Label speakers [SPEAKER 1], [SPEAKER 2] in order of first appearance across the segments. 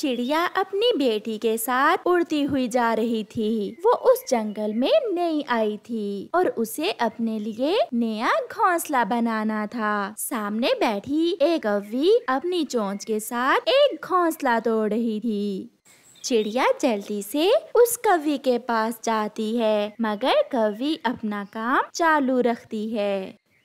[SPEAKER 1] चिड़िया अपनी बेटी के साथ उड़ती हुई जा रही थी वो उस जंगल में नई आई थी और उसे अपने लिए नया घोंसला बनाना था सामने बैठी एक अव्वी अपनी चोंच के साथ एक घोंसला तोड़ रही थी चिड़िया जल्दी से उस कवि के पास जाती है मगर कवि अपना काम चालू रखती है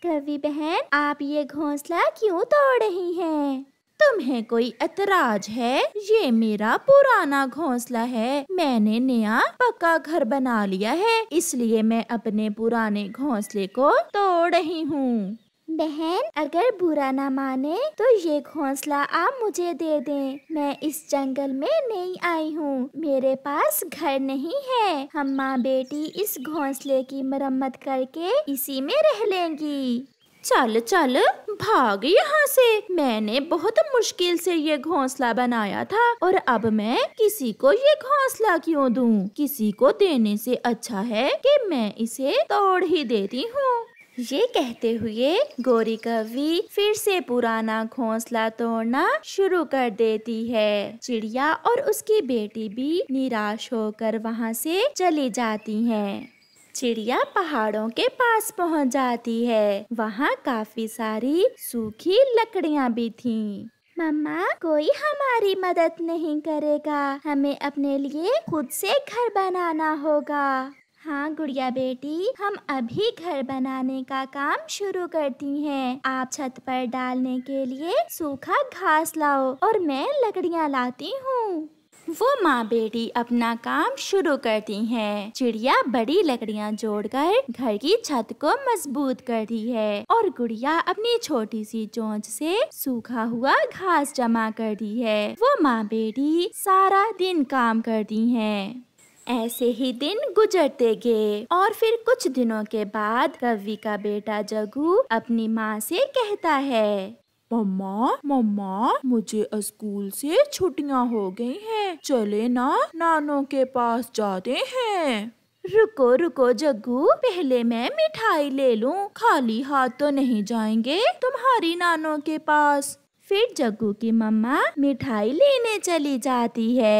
[SPEAKER 1] कवि बहन आप ये घोंसला क्यों तोड़ रही हैं? तुम्हें कोई एतराज है ये मेरा पुराना घोंसला है मैंने नया पक्का घर बना लिया है इसलिए मैं अपने पुराने घोंसले को तोड़ रही हूँ बहन अगर बुरा ना माने तो ये घोंसला आप मुझे दे दें मैं इस जंगल में नहीं आई हूँ मेरे पास घर नहीं है हम माँ बेटी इस घोंसले की मरम्मत करके इसी में रह लेंगी चल चल भाग यहाँ से मैंने बहुत मुश्किल से ये घोंसला बनाया था और अब मैं किसी को ये घोंसला क्यों दूं? किसी को देने से अच्छा है कि मैं इसे तोड़ ही देती हूँ ये कहते हुए गोरी कवि फिर से पुराना घोंसला तोड़ना शुरू कर देती है चिड़िया और उसकी बेटी भी निराश होकर वहाँ से चली जाती हैं। चिड़िया पहाड़ों के पास पहुंच जाती है वहाँ काफी सारी सूखी लकड़ियाँ भी थीं। मम्मा कोई हमारी मदद नहीं करेगा हमें अपने लिए खुद से घर बनाना होगा हाँ गुड़िया बेटी हम अभी घर बनाने का काम शुरू करती हैं। आप छत पर डालने के लिए सूखा घास लाओ और मैं लकड़ियाँ लाती हूँ वो माँ बेटी अपना काम शुरू करती हैं। चिड़िया बड़ी लकड़ियाँ जोड़कर घर की छत को मजबूत करती है और गुड़िया अपनी छोटी सी चोंच से सूखा हुआ घास जमा करती है वो माँ बेटी सारा दिन काम करती हैं। ऐसे ही दिन गुजरते गए और फिर कुछ दिनों के बाद कवि का बेटा जगू अपनी माँ से कहता है मम्मा मम्मा मुझे स्कूल से छुट्टियां हो गई हैं चले ना नानों के पास जाते हैं रुको रुको जग्गू पहले मैं मिठाई ले लूं खाली हाथ तो नहीं जाएंगे तुम्हारी नानों के पास फिर जग्गू की मम्मा मिठाई लेने चली जाती है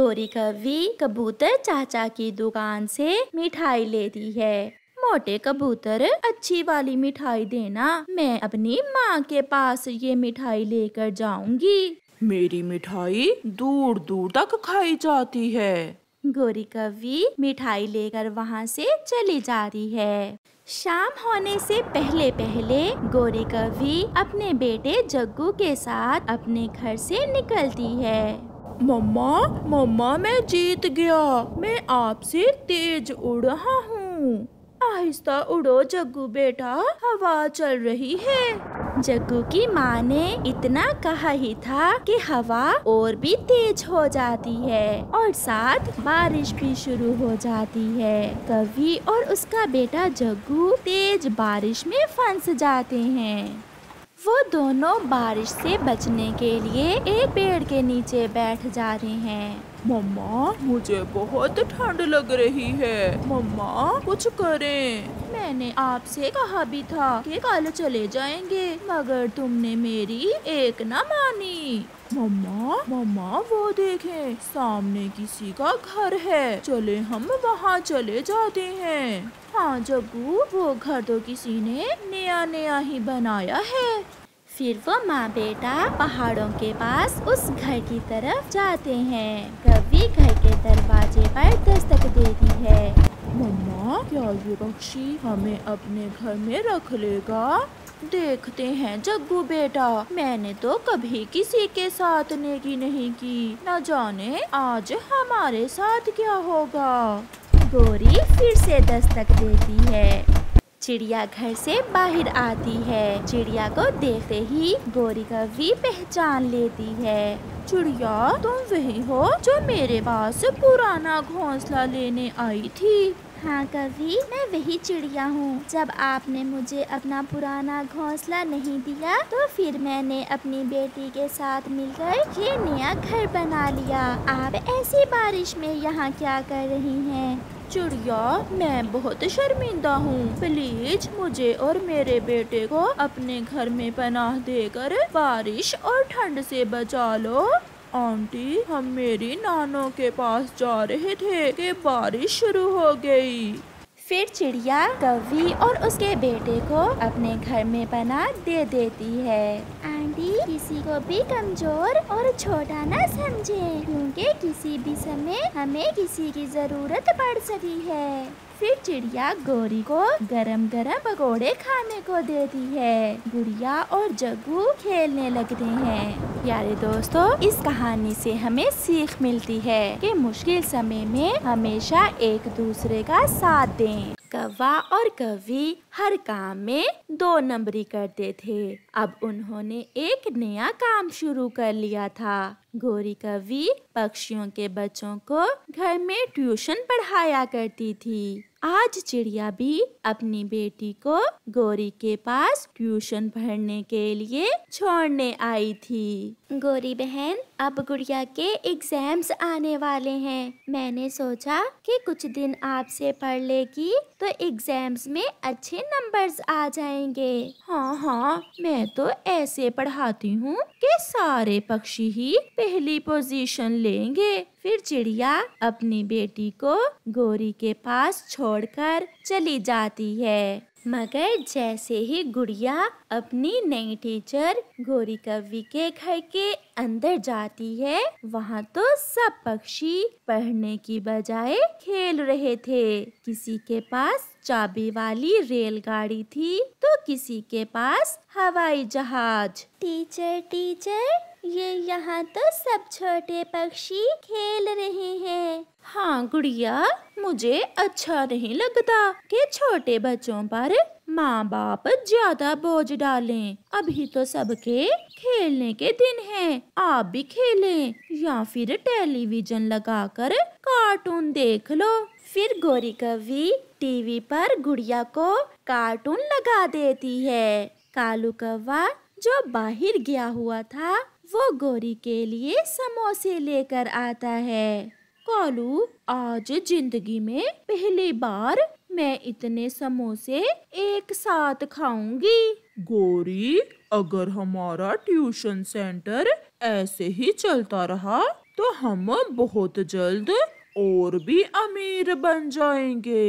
[SPEAKER 1] गोरी कवि कबूतर चाचा की दुकान से मिठाई लेती है मोटे कबूतर अच्छी वाली मिठाई देना मैं अपनी माँ के पास ये मिठाई लेकर
[SPEAKER 2] जाऊंगी मेरी मिठाई दूर दूर तक खाई जाती है
[SPEAKER 1] गोरी कवि मिठाई लेकर वहाँ से चली जाती है शाम होने से पहले पहले गोरी कवि अपने बेटे जग्गू के साथ अपने घर से निकलती है मम्मा मम्मा मैं जीत गया मैं आपसे तेज उड़ रहा हूँ आहिस्ता उड़ो जग्गू बेटा हवा चल रही है जग्गू की माँ ने इतना कहा ही था कि हवा और भी तेज हो जाती है और साथ बारिश भी शुरू हो जाती है कवि और उसका बेटा जग्गू तेज बारिश में फंस जाते हैं वो दोनों बारिश से बचने के लिए एक पेड़ के नीचे बैठ जाते हैं मम्मा मुझे
[SPEAKER 2] बहुत ठंड लग रही है मम्मा कुछ करें मैंने आपसे कहा भी था कि कल चले जाएंगे मगर तुमने मेरी एक न मानी मम्मा मम्मा वो देखें सामने किसी का घर है चले हम वहाँ चले जाते हैं हाँ जग्गू वो घर
[SPEAKER 1] तो किसी ने नया नया ही बनाया है फिर वो माँ बेटा पहाड़ों के पास उस घर की तरफ जाते हैं कभी घर के दरवाजे पर दस्तक देती है मम्मा क्या ये पक्षी हमें अपने घर में रख लेगा देखते हैं जग्गू बेटा मैंने तो कभी किसी के साथ नेकी नहीं की न जाने आज हमारे साथ क्या होगा गोरी फिर से दस्तक देती है चिड़िया घर से बाहर आती है चिड़िया को देखते ही गोरी कवि पहचान लेती है चिड़िया तुम वही हो जो मेरे पास पुराना घोंसला लेने आई थी हाँ कवि मैं वही चिड़िया हूँ जब आपने मुझे अपना पुराना घोंसला नहीं दिया तो फिर मैंने अपनी बेटी के साथ मिलकर ये नया घर बना लिया आप ऐसी बारिश में यहाँ क्या कर रही हैं चिड़िया मैं बहुत शर्मिंदा हूँ प्लीज मुझे और मेरे बेटे को अपने घर में पनाह देकर बारिश और ठंड से बचा लो आंटी हम मेरी नानों के पास जा रहे थे कि बारिश शुरू हो गई फिर चिड़िया कवि और उसके बेटे को अपने घर में पनाह दे देती है भी किसी को भी कमजोर और छोटा न समझे क्योंकि किसी भी समय हमें किसी की जरूरत पड़ सकती है फिर चिड़िया गौरी को गरम गरम पकौड़े खाने को देती है गुड़िया और जग्गू खेलने लगते हैं प्यारे दोस्तों इस कहानी से हमें सीख मिलती है कि मुश्किल समय में हमेशा एक दूसरे का साथ दें कवा और कवि हर काम में दो नंबरी करते थे अब उन्होंने एक नया काम शुरू कर लिया था गोरी कवि पक्षियों के बच्चों को घर में ट्यूशन पढ़ाया करती थी आज चिड़िया भी अपनी बेटी को गोरी के पास ट्यूशन पढ़ने के लिए छोड़ने आई थी गोरी बहन अब गुड़िया के एग्जाम्स आने वाले हैं मैंने सोचा कि कुछ दिन आपसे पढ़ लेगी तो एग्जाम्स में अच्छे नंबर्स आ जाएंगे हाँ हाँ मैं तो ऐसे पढ़ाती हूँ कि सारे पक्षी ही पहली पोजीशन लेंगे फिर चिड़िया अपनी बेटी को गोरी के पास छोड़कर चली जाती है मगर जैसे ही गुड़िया अपनी नई टीचर गोरी कवि के घर के अंदर जाती है वहाँ तो सब पक्षी पढ़ने की बजाय खेल रहे थे किसी के पास चाबी वाली रेलगाड़ी थी तो किसी के पास हवाई जहाज टीचर टीचर ये यहाँ तो सब छोटे पक्षी खेल रहे हैं हाँ गुड़िया मुझे अच्छा नहीं लगता कि छोटे बच्चों पर माँ बाप ज्यादा बोझ डालें अभी तो सबके खेलने के दिन हैं आप भी खेलें या फिर टेलीविजन लगाकर कार्टून देख लो फिर गोरी कवि टीवी पर गुड़िया को कार्टून लगा देती है कालू कव्वा जो बाहर गया हुआ था वो गोरी के लिए समोसे लेकर आता है कॉलू आज जिंदगी में पहली बार मैं इतने समोसे एक
[SPEAKER 2] साथ खाऊंगी गोरी अगर हमारा ट्यूशन सेंटर ऐसे ही चलता रहा तो हम बहुत जल्द और भी अमीर बन जाएंगे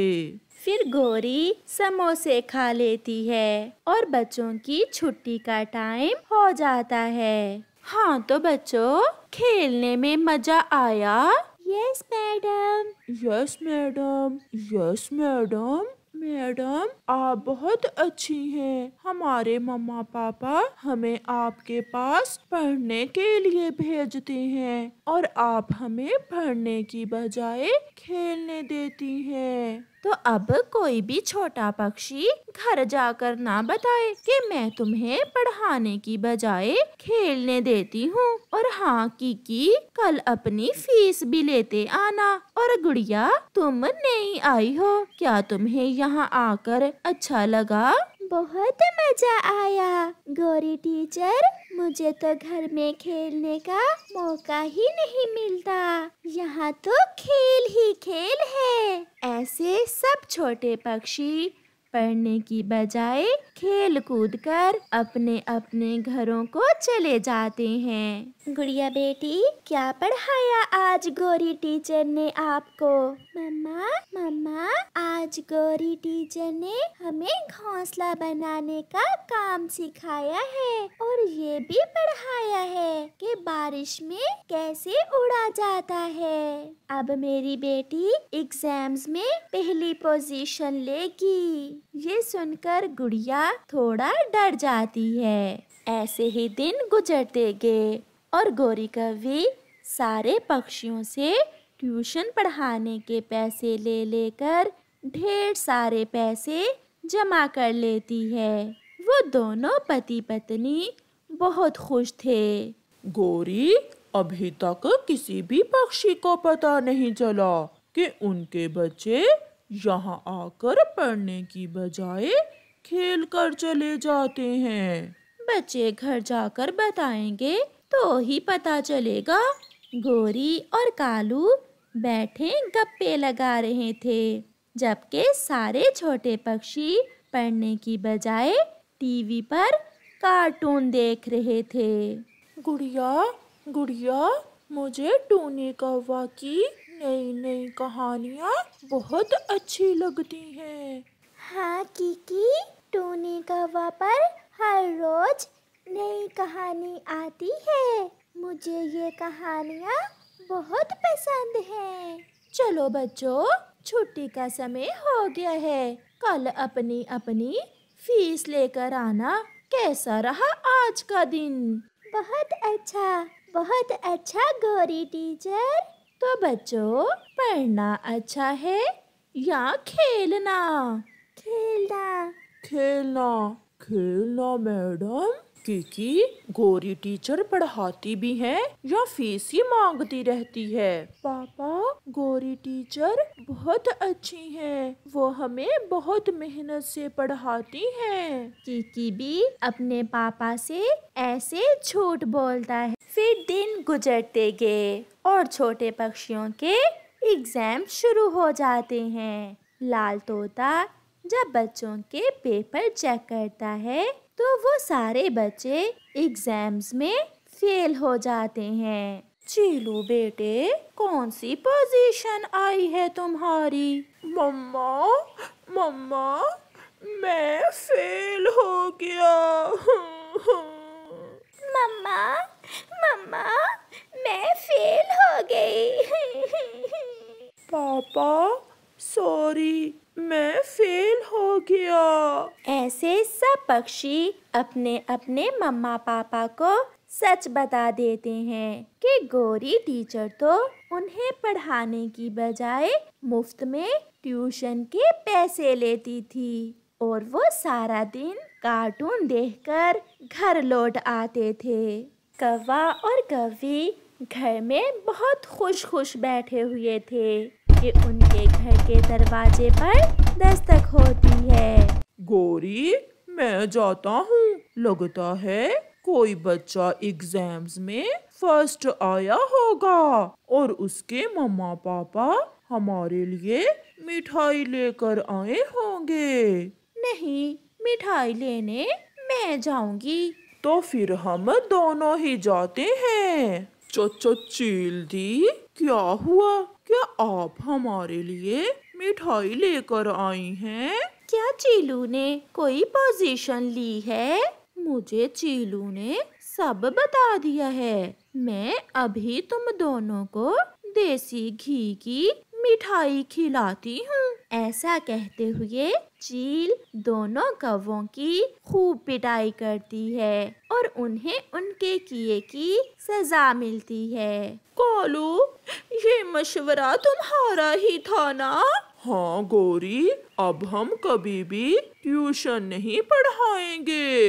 [SPEAKER 1] फिर गोरी समोसे खा लेती है और बच्चों की छुट्टी का टाइम हो जाता है
[SPEAKER 2] हाँ तो बच्चों खेलने में मजा आया yes madam yes madam yes madam madam आप बहुत अच्छी हैं हमारे मम्मा पापा हमें आपके पास पढ़ने के लिए भेजते हैं और आप हमें पढ़ने की बजाय खेलने देती हैं तो अब कोई भी छोटा पक्षी घर
[SPEAKER 1] जाकर ना बताए कि मैं तुम्हें पढ़ाने की बजाय खेलने देती हूँ और हाँ की की कल अपनी फीस भी लेते आना और गुड़िया तुम नहीं आई हो क्या तुम्हें यहाँ आकर अच्छा लगा बहुत मजा आया गोरी टीचर मुझे तो घर में खेलने का मौका ही नहीं मिलता यहाँ तो खेल ही खेल है ऐसे सब छोटे पक्षी पढ़ने की बजाय खेल कूद कर अपने अपने घरों को चले जाते हैं गुड़िया बेटी क्या पढ़ाया आज गोरी टीचर ने आपको मम्मा मम्मा आज गोरी टीचर ने हमें घोंसला बनाने का काम सिखाया है और ये भी पढ़ाया है कि बारिश में कैसे उड़ा जाता है अब मेरी बेटी एग्जाम्स में पहली पोजीशन लेगी ये सुनकर गुड़िया थोड़ा डर जाती है ऐसे ही दिन गुजरते गए और गौरी कवि सारे पक्षियों से ट्यूशन पढ़ाने के पैसे ले लेकर ढेर सारे पैसे जमा कर लेती है वो दोनों पति पत्नी बहुत खुश थे
[SPEAKER 2] गौरी अभी तक किसी भी पक्षी को पता नहीं चला कि उनके बच्चे यहाँ आकर पढ़ने की बजाय खेल कर चले जाते हैं बच्चे घर जाकर बताएंगे
[SPEAKER 1] तो ही पता चलेगा गोरी और कालू बैठे गप्पे लगा रहे थे जबकि सारे छोटे पक्षी पढ़ने की बजाय टीवी पर कार्टून देख रहे थे
[SPEAKER 2] गुड़िया गुड़िया मुझे टूने कौवा की नई नई कहानियाँ बहुत अच्छी लगती हैं हाँ कीकी
[SPEAKER 1] टोनी कवा पर हर रोज नई कहानी आती है मुझे ये कहानियाँ बहुत पसंद हैं चलो बच्चों छुट्टी का समय हो गया है कल अपनी अपनी फीस लेकर आना कैसा रहा आज का दिन बहुत अच्छा बहुत अच्छा गौरी टीचर तो बच्चों पढ़ना
[SPEAKER 2] अच्छा है या खेलना खेलना खेलना खेलना मैडम क्योंकि गोरी टीचर पढ़ाती भी है या फीस ही मांगती रहती है पापा गोरी टीचर बहुत अच्छी है वो हमें बहुत मेहनत से पढ़ाती
[SPEAKER 1] है किकी भी अपने पापा से ऐसे झूठ बोलता है फिर दिन गुजरते गए और छोटे पक्षियों के एग्ज़ाम शुरू हो जाते हैं लाल तोता जब बच्चों के पेपर चेक करता है तो वो सारे बच्चे एग्ज़ाम्स में फेल हो जाते हैं चीलू बेटे कौन सी पोजीशन आई
[SPEAKER 2] है तुम्हारी मम्मा मम्मा मैं फेल हो गया मम्मा
[SPEAKER 1] मम्मा मैं फेल हो गई
[SPEAKER 2] पापा सॉरी मैं फेल हो गया
[SPEAKER 1] ऐसे सब पक्षी अपने अपने मम्मा पापा को सच बता देते हैं कि गोरी टीचर तो उन्हें पढ़ाने की बजाय मुफ्त में ट्यूशन के पैसे लेती थी और वो सारा दिन कार्टून देखकर घर लौट आते थे कवा और कवी घर में बहुत खुश खुश बैठे हुए थे कि उनके घर के दरवाजे पर दस्तक होती
[SPEAKER 2] है गोरी मैं जाता हूँ लगता है कोई बच्चा एग्जाम्स में फर्स्ट आया होगा और उसके मम्मा पापा हमारे लिए मिठाई लेकर आए होंगे नहीं मिठाई लेने मैं जाऊंगी तो फिर हम दोनों ही जाते हैं चोचो चील दी क्या हुआ क्या आप हमारे लिए मिठाई लेकर आई हैं क्या चीलू ने कोई पोजीशन ली है मुझे चीलू ने सब बता दिया
[SPEAKER 1] है मैं अभी तुम दोनों को देसी घी की मिठाई खिलाती हूँ ऐसा कहते हुए चील दोनों कौवों की खूब पिटाई करती है और उन्हें उनके किए की सजा मिलती है कोलू ये मशवरा तुम्हारा
[SPEAKER 2] ही था ना हाँ गोरी अब हम कभी भी ट्यूशन नहीं पढ़ाएंगे